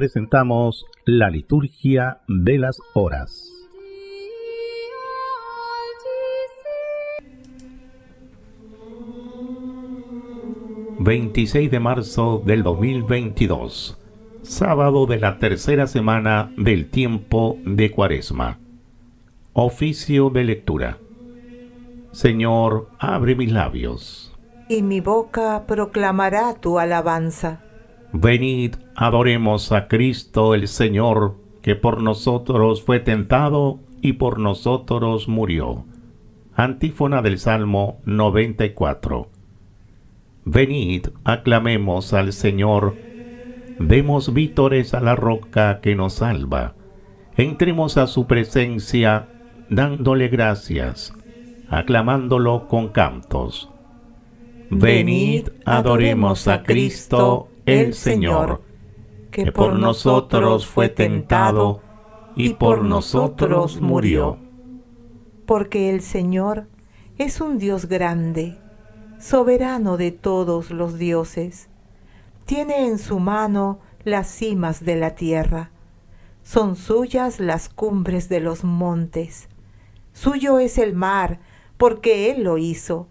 presentamos la liturgia de las horas. ...26 de marzo del 2022... ...sábado de la tercera semana del tiempo de cuaresma... ...oficio de lectura... ...Señor, abre mis labios... ...y mi boca proclamará tu alabanza... Venid, adoremos a Cristo el Señor, que por nosotros fue tentado y por nosotros murió. Antífona del Salmo 94. Venid, aclamemos al Señor, demos vítores a la roca que nos salva. Entremos a su presencia dándole gracias, aclamándolo con cantos. Venid, adoremos a Cristo el Señor, que por nosotros fue tentado y por nosotros murió. Porque el Señor es un Dios grande, soberano de todos los dioses. Tiene en su mano las cimas de la tierra. Son suyas las cumbres de los montes. Suyo es el mar, porque Él lo hizo,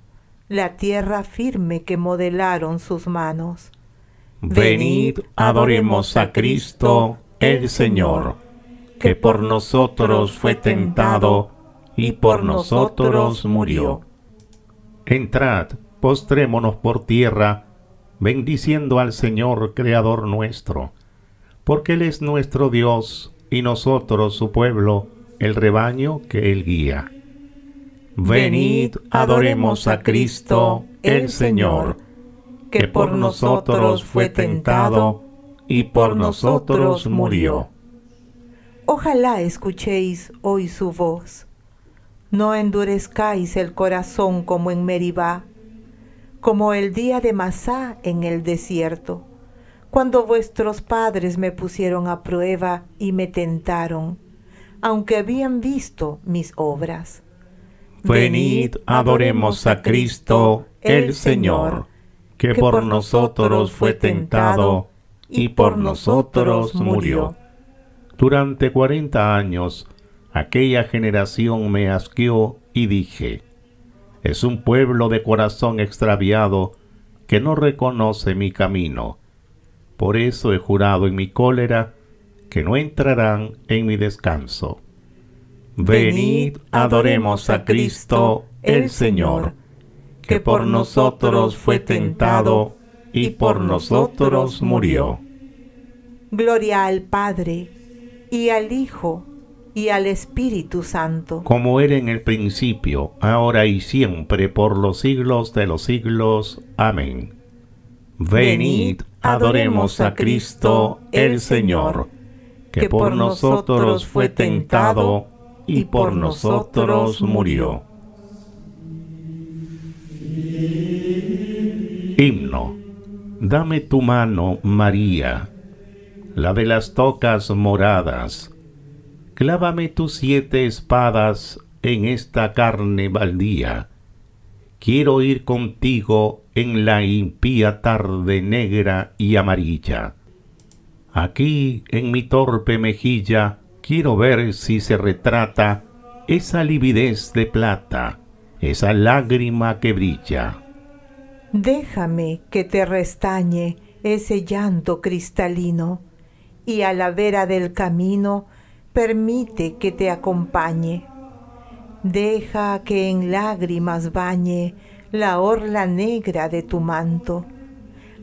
la tierra firme que modelaron sus manos. Venid, adoremos a Cristo, el Señor, que por nosotros fue tentado y por nosotros murió. Entrad, postrémonos por tierra, bendiciendo al Señor, Creador nuestro, porque Él es nuestro Dios y nosotros su pueblo, el rebaño que Él guía. Venid, adoremos a Cristo, el Señor, que por nosotros fue tentado y por nosotros murió. Ojalá escuchéis hoy su voz. No endurezcáis el corazón como en Meribá, como el día de Masá en el desierto, cuando vuestros padres me pusieron a prueba y me tentaron, aunque habían visto mis obras. Venid, adoremos a Cristo, el Señor que por nosotros fue tentado y por nosotros murió. Durante cuarenta años aquella generación me asqueó y dije, es un pueblo de corazón extraviado que no reconoce mi camino. Por eso he jurado en mi cólera que no entrarán en mi descanso. Venid, adoremos a Cristo el Señor que por nosotros fue tentado y por nosotros murió. Gloria al Padre, y al Hijo, y al Espíritu Santo. Como era en el principio, ahora y siempre, por los siglos de los siglos. Amén. Venid, adoremos a Cristo el Señor, que por nosotros fue tentado y por nosotros murió. Himno. Dame tu mano, María, la de las tocas moradas. Clávame tus siete espadas en esta carne baldía. Quiero ir contigo en la impía tarde negra y amarilla. Aquí, en mi torpe mejilla, quiero ver si se retrata esa lividez de plata esa lágrima que brilla. Déjame que te restañe ese llanto cristalino y a la vera del camino permite que te acompañe. Deja que en lágrimas bañe la orla negra de tu manto,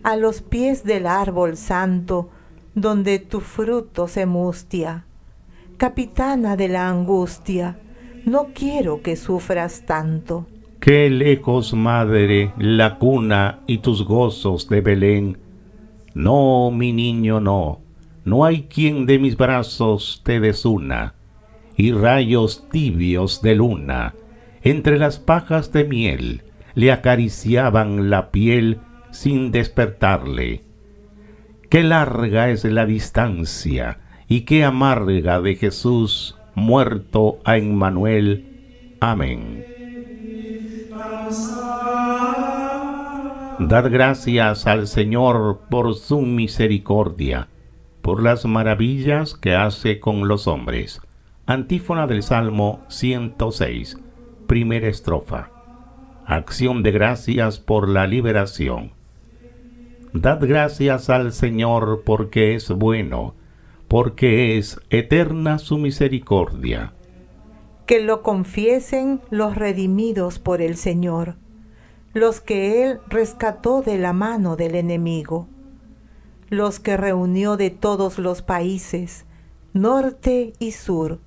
a los pies del árbol santo donde tu fruto se mustia, capitana de la angustia, no quiero que sufras tanto. Qué lejos, madre, la cuna y tus gozos de Belén. No, mi niño, no. No hay quien de mis brazos te desuna. Y rayos tibios de luna, entre las pajas de miel, le acariciaban la piel sin despertarle. Qué larga es la distancia y qué amarga de Jesús muerto a Emmanuel. Amén. Dad gracias al Señor por su misericordia, por las maravillas que hace con los hombres. Antífona del Salmo 106, primera estrofa. Acción de gracias por la liberación. Dad gracias al Señor porque es bueno porque es eterna su misericordia. Que lo confiesen los redimidos por el Señor, los que Él rescató de la mano del enemigo, los que reunió de todos los países, norte y sur,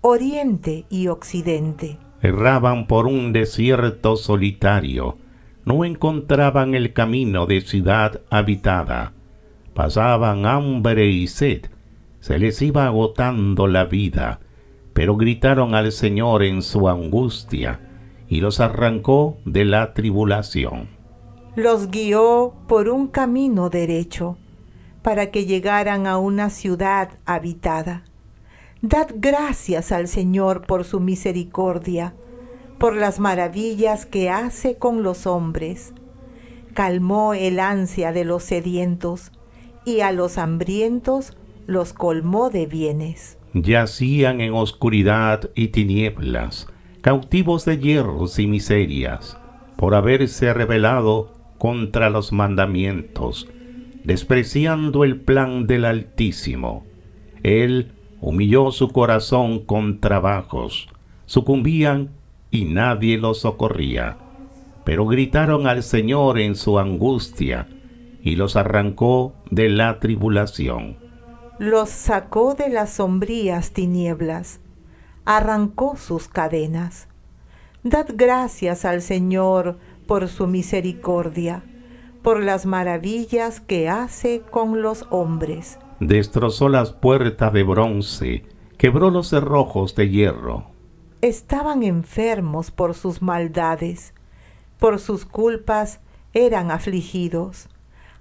oriente y occidente. Erraban por un desierto solitario, no encontraban el camino de ciudad habitada, pasaban hambre y sed, se les iba agotando la vida, pero gritaron al Señor en su angustia y los arrancó de la tribulación. Los guió por un camino derecho para que llegaran a una ciudad habitada. Dad gracias al Señor por su misericordia, por las maravillas que hace con los hombres. Calmó el ansia de los sedientos y a los hambrientos los colmó de bienes. Yacían en oscuridad y tinieblas, cautivos de hierros y miserias, por haberse rebelado contra los mandamientos, despreciando el plan del Altísimo. Él humilló su corazón con trabajos, sucumbían y nadie los socorría. Pero gritaron al Señor en su angustia, y los arrancó de la tribulación los sacó de las sombrías tinieblas, arrancó sus cadenas. Dad gracias al Señor por su misericordia, por las maravillas que hace con los hombres. Destrozó las puertas de bronce, quebró los cerrojos de hierro. Estaban enfermos por sus maldades, por sus culpas eran afligidos,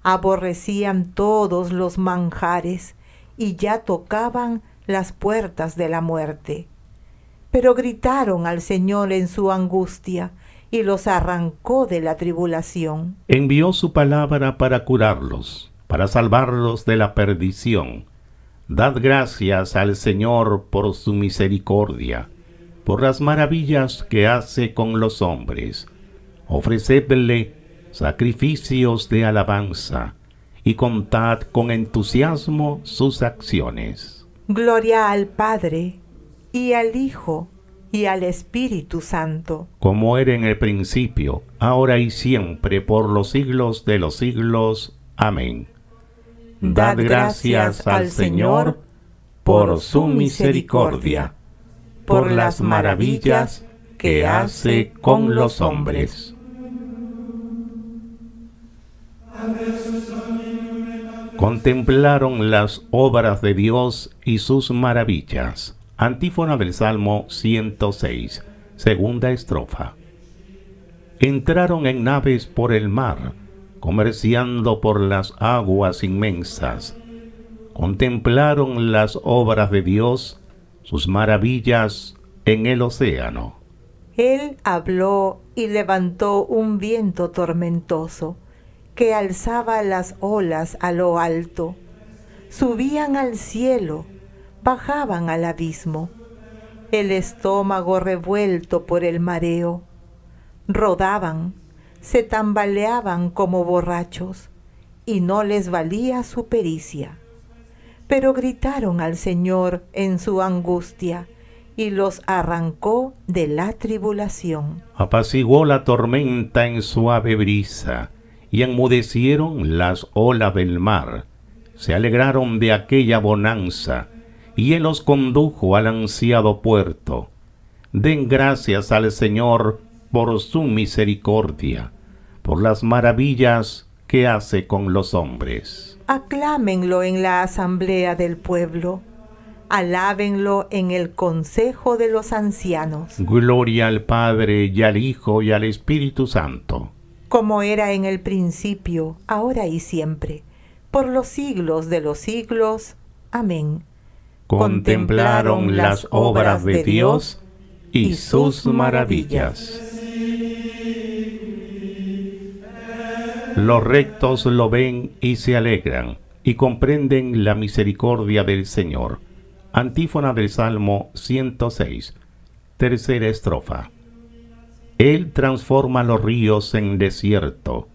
aborrecían todos los manjares, y ya tocaban las puertas de la muerte. Pero gritaron al Señor en su angustia y los arrancó de la tribulación. Envió su palabra para curarlos, para salvarlos de la perdición. Dad gracias al Señor por su misericordia, por las maravillas que hace con los hombres. Ofrecedle sacrificios de alabanza y contad con entusiasmo sus acciones. Gloria al Padre, y al Hijo, y al Espíritu Santo. Como era en el principio, ahora y siempre, por los siglos de los siglos. Amén. Dad gracias al Señor por su misericordia, por las maravillas que hace con los hombres contemplaron las obras de Dios y sus maravillas. Antífona del Salmo 106, segunda estrofa. Entraron en naves por el mar, comerciando por las aguas inmensas. Contemplaron las obras de Dios, sus maravillas en el océano. Él habló y levantó un viento tormentoso que alzaba las olas a lo alto, subían al cielo, bajaban al abismo, el estómago revuelto por el mareo, rodaban, se tambaleaban como borrachos, y no les valía su pericia. Pero gritaron al Señor en su angustia, y los arrancó de la tribulación. Apaciguó la tormenta en suave brisa y enmudecieron las olas del mar. Se alegraron de aquella bonanza, y él los condujo al ansiado puerto. Den gracias al Señor por su misericordia, por las maravillas que hace con los hombres. Aclámenlo en la asamblea del pueblo. Alábenlo en el consejo de los ancianos. Gloria al Padre y al Hijo y al Espíritu Santo como era en el principio, ahora y siempre, por los siglos de los siglos. Amén. Contemplaron las obras de Dios y sus maravillas. Los rectos lo ven y se alegran y comprenden la misericordia del Señor. Antífona del Salmo 106, tercera estrofa. Él transforma los ríos en desierto,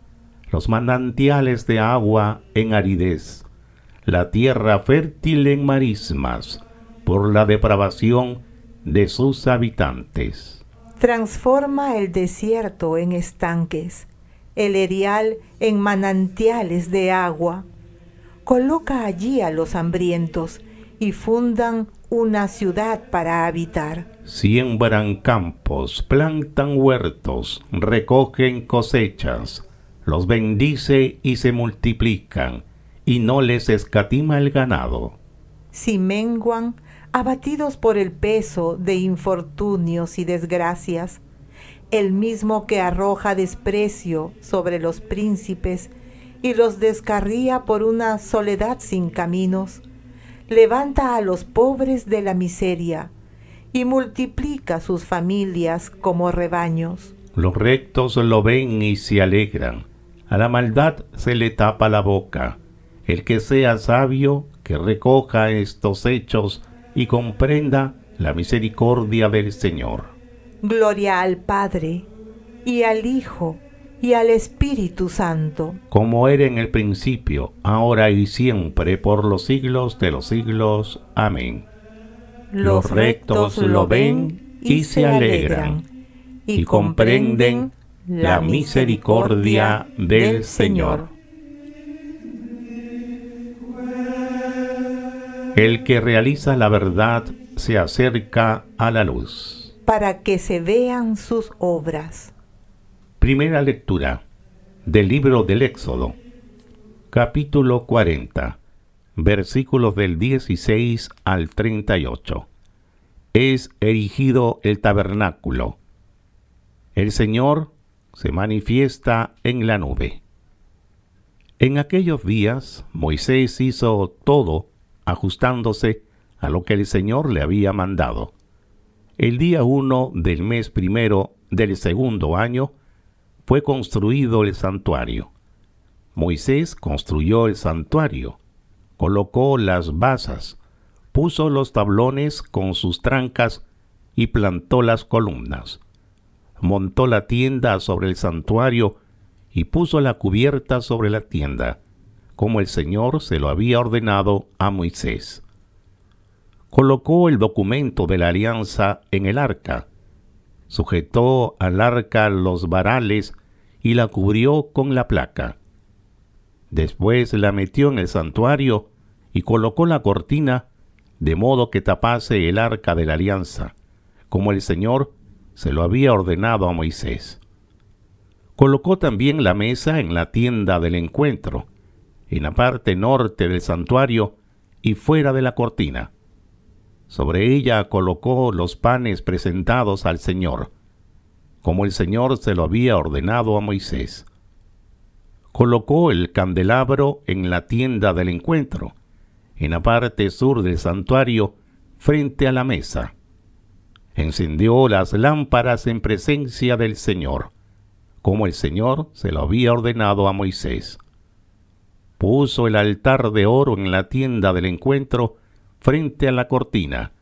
los manantiales de agua en aridez, la tierra fértil en marismas, por la depravación de sus habitantes. Transforma el desierto en estanques, el erial en manantiales de agua. Coloca allí a los hambrientos y fundan una ciudad para habitar siembran campos, plantan huertos, recogen cosechas, los bendice y se multiplican, y no les escatima el ganado. Si menguan, abatidos por el peso de infortunios y desgracias, el mismo que arroja desprecio sobre los príncipes y los descarría por una soledad sin caminos, levanta a los pobres de la miseria, y multiplica sus familias como rebaños. Los rectos lo ven y se alegran. A la maldad se le tapa la boca. El que sea sabio, que recoja estos hechos y comprenda la misericordia del Señor. Gloria al Padre, y al Hijo, y al Espíritu Santo. Como era en el principio, ahora y siempre, por los siglos de los siglos. Amén. Los rectos lo ven y se alegran y comprenden la misericordia del Señor. El que realiza la verdad se acerca a la luz. Para que se vean sus obras. Primera lectura del libro del Éxodo, capítulo 40 versículos del 16 al 38. Es erigido el tabernáculo. El Señor se manifiesta en la nube. En aquellos días Moisés hizo todo ajustándose a lo que el Señor le había mandado. El día 1 del mes primero del segundo año fue construido el santuario. Moisés construyó el santuario colocó las basas, puso los tablones con sus trancas y plantó las columnas. Montó la tienda sobre el santuario y puso la cubierta sobre la tienda, como el Señor se lo había ordenado a Moisés. Colocó el documento de la alianza en el arca, sujetó al arca los varales y la cubrió con la placa Después la metió en el santuario y colocó la cortina de modo que tapase el arca de la alianza, como el Señor se lo había ordenado a Moisés. Colocó también la mesa en la tienda del encuentro, en la parte norte del santuario y fuera de la cortina. Sobre ella colocó los panes presentados al Señor, como el Señor se lo había ordenado a Moisés colocó el candelabro en la tienda del encuentro, en la parte sur del santuario, frente a la mesa. Encendió las lámparas en presencia del Señor, como el Señor se lo había ordenado a Moisés. Puso el altar de oro en la tienda del encuentro, frente a la cortina,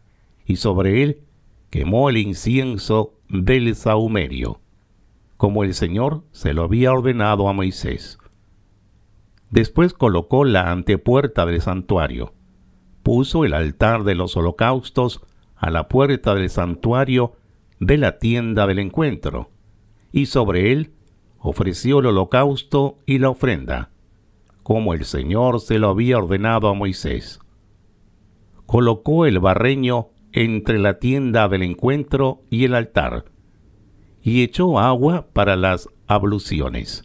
y sobre él quemó el incienso del saumerio como el Señor se lo había ordenado a Moisés. Después colocó la antepuerta del santuario, puso el altar de los holocaustos a la puerta del santuario de la tienda del encuentro, y sobre él ofreció el holocausto y la ofrenda, como el Señor se lo había ordenado a Moisés. Colocó el barreño entre la tienda del encuentro y el altar, y echó agua para las abluciones.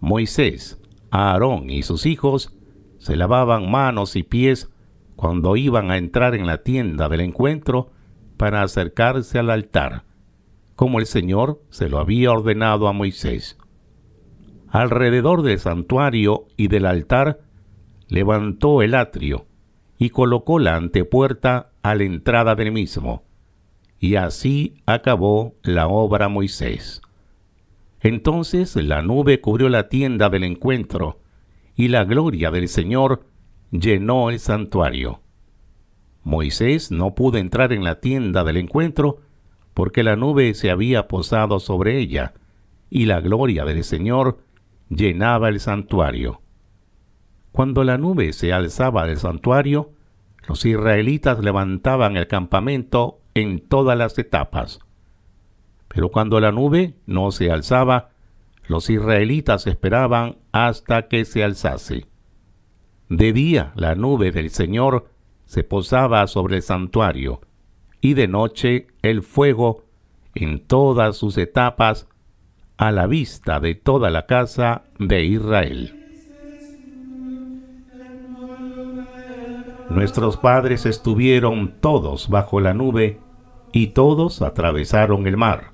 Moisés, Aarón y sus hijos se lavaban manos y pies cuando iban a entrar en la tienda del encuentro para acercarse al altar, como el Señor se lo había ordenado a Moisés. Alrededor del santuario y del altar levantó el atrio y colocó la antepuerta a la entrada del mismo y así acabó la obra Moisés. Entonces la nube cubrió la tienda del encuentro, y la gloria del Señor llenó el santuario. Moisés no pudo entrar en la tienda del encuentro porque la nube se había posado sobre ella, y la gloria del Señor llenaba el santuario. Cuando la nube se alzaba del santuario, los israelitas levantaban el campamento en todas las etapas. Pero cuando la nube no se alzaba, los israelitas esperaban hasta que se alzase. De día la nube del Señor se posaba sobre el santuario, y de noche el fuego, en todas sus etapas, a la vista de toda la casa de Israel. Nuestros padres estuvieron todos bajo la nube y todos atravesaron el mar.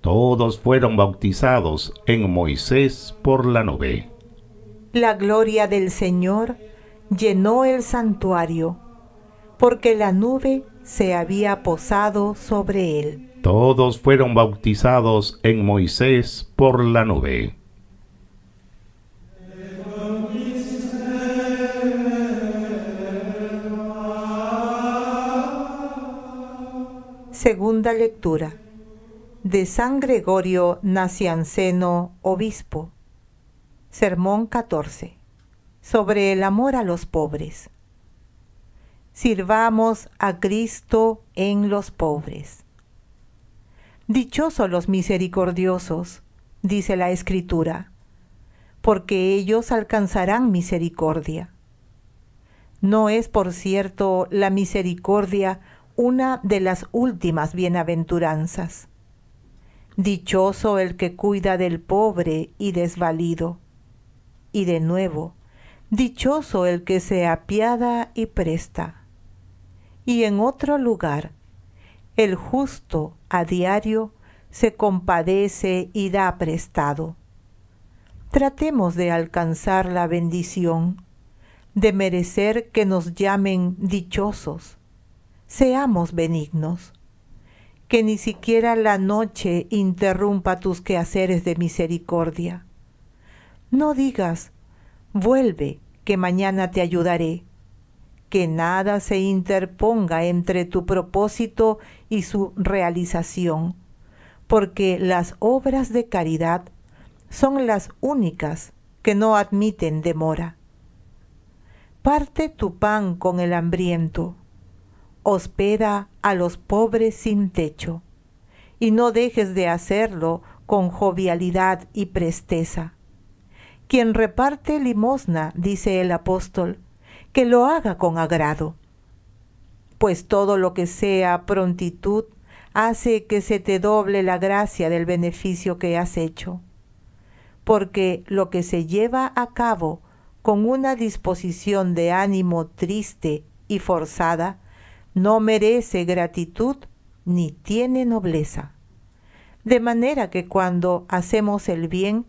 Todos fueron bautizados en Moisés por la nube. La gloria del Señor llenó el santuario, porque la nube se había posado sobre él. Todos fueron bautizados en Moisés por la nube. Segunda lectura de San Gregorio Nacianceno, obispo. Sermón 14. Sobre el amor a los pobres. Sirvamos a Cristo en los pobres. Dichosos los misericordiosos, dice la Escritura, porque ellos alcanzarán misericordia. No es, por cierto, la misericordia una de las últimas bienaventuranzas. Dichoso el que cuida del pobre y desvalido. Y de nuevo, dichoso el que se apiada y presta. Y en otro lugar, el justo a diario se compadece y da prestado. Tratemos de alcanzar la bendición, de merecer que nos llamen dichosos seamos benignos. Que ni siquiera la noche interrumpa tus quehaceres de misericordia. No digas, vuelve, que mañana te ayudaré. Que nada se interponga entre tu propósito y su realización, porque las obras de caridad son las únicas que no admiten demora. Parte tu pan con el hambriento hospeda a los pobres sin techo, y no dejes de hacerlo con jovialidad y presteza. Quien reparte limosna, dice el apóstol, que lo haga con agrado, pues todo lo que sea prontitud hace que se te doble la gracia del beneficio que has hecho, porque lo que se lleva a cabo con una disposición de ánimo triste y forzada, no merece gratitud ni tiene nobleza. De manera que cuando hacemos el bien,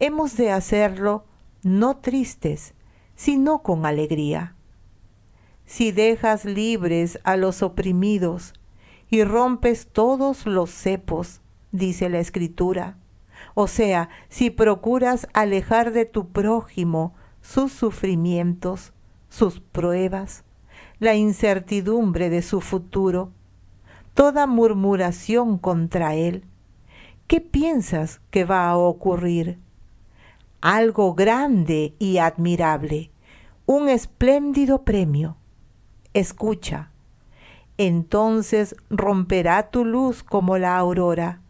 hemos de hacerlo no tristes, sino con alegría. Si dejas libres a los oprimidos y rompes todos los cepos, dice la Escritura, o sea, si procuras alejar de tu prójimo sus sufrimientos, sus pruebas, la incertidumbre de su futuro, toda murmuración contra él. ¿Qué piensas que va a ocurrir? Algo grande y admirable, un espléndido premio. Escucha. Entonces romperá tu luz como la aurora,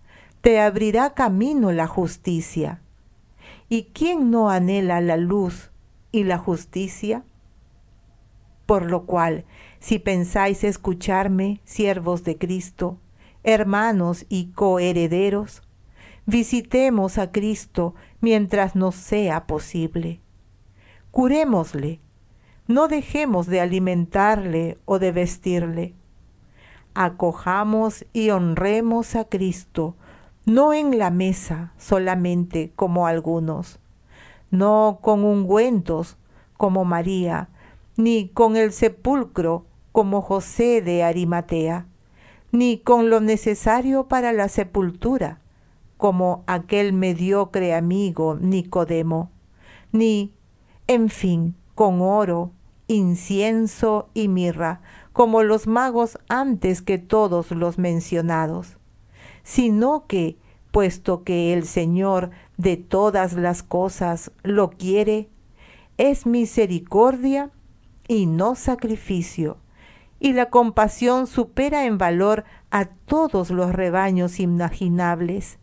te abrirá camino la justicia. ¿Y quién no anhela la luz y la justicia? Por lo cual, si pensáis escucharme, siervos de Cristo, hermanos y coherederos, visitemos a Cristo mientras nos sea posible. Curémosle, no dejemos de alimentarle o de vestirle. Acojamos y honremos a Cristo, no en la mesa solamente como algunos, no con ungüentos como María, ni con el sepulcro como José de Arimatea, ni con lo necesario para la sepultura como aquel mediocre amigo Nicodemo, ni, en fin, con oro, incienso y mirra, como los magos antes que todos los mencionados, sino que, puesto que el Señor de todas las cosas lo quiere, es misericordia y no sacrificio. Y la compasión supera en valor a todos los rebaños imaginables.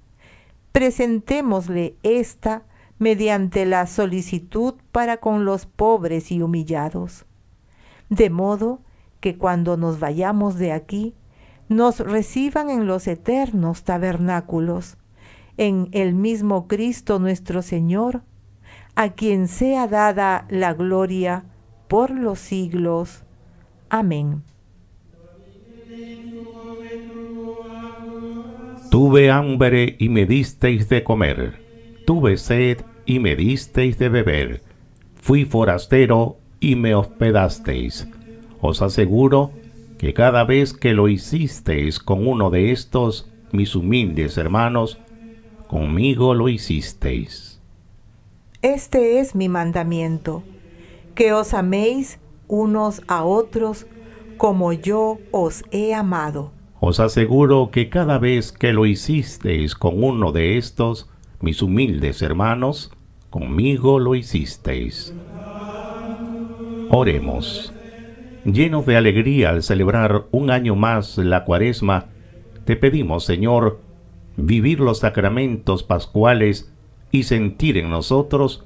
Presentémosle esta mediante la solicitud para con los pobres y humillados. De modo que cuando nos vayamos de aquí, nos reciban en los eternos tabernáculos, en el mismo Cristo nuestro Señor, a quien sea dada la gloria, por los siglos. Amén. Tuve hambre y me disteis de comer. Tuve sed y me disteis de beber. Fui forastero y me hospedasteis. Os aseguro que cada vez que lo hicisteis con uno de estos, mis humildes hermanos, conmigo lo hicisteis. Este es mi mandamiento que os améis unos a otros como yo os he amado. Os aseguro que cada vez que lo hicisteis con uno de estos, mis humildes hermanos, conmigo lo hicisteis. Oremos. Llenos de alegría al celebrar un año más la cuaresma, te pedimos, Señor, vivir los sacramentos pascuales y sentir en nosotros